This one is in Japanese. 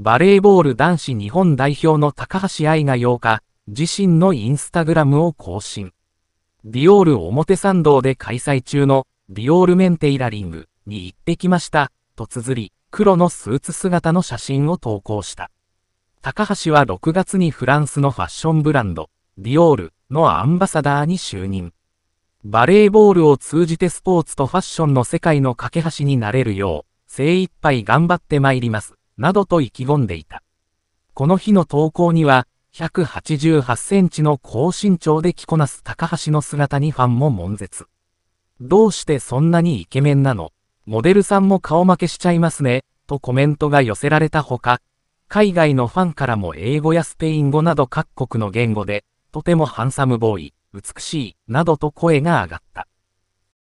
バレーボール男子日本代表の高橋愛が8日、自身のインスタグラムを更新。ディオール表参道で開催中のディオールメンテイラリングに行ってきました、と綴り、黒のスーツ姿の写真を投稿した。高橋は6月にフランスのファッションブランド、ディオールのアンバサダーに就任。バレーボールを通じてスポーツとファッションの世界の架け橋になれるよう、精一杯頑張ってまいります。などと意気込んでいた。この日の投稿には、188センチの高身長で着こなす高橋の姿にファンも悶絶。どうしてそんなにイケメンなのモデルさんも顔負けしちゃいますね、とコメントが寄せられたほか、海外のファンからも英語やスペイン語など各国の言語で、とてもハンサムボーイ、美しい、などと声が上がった。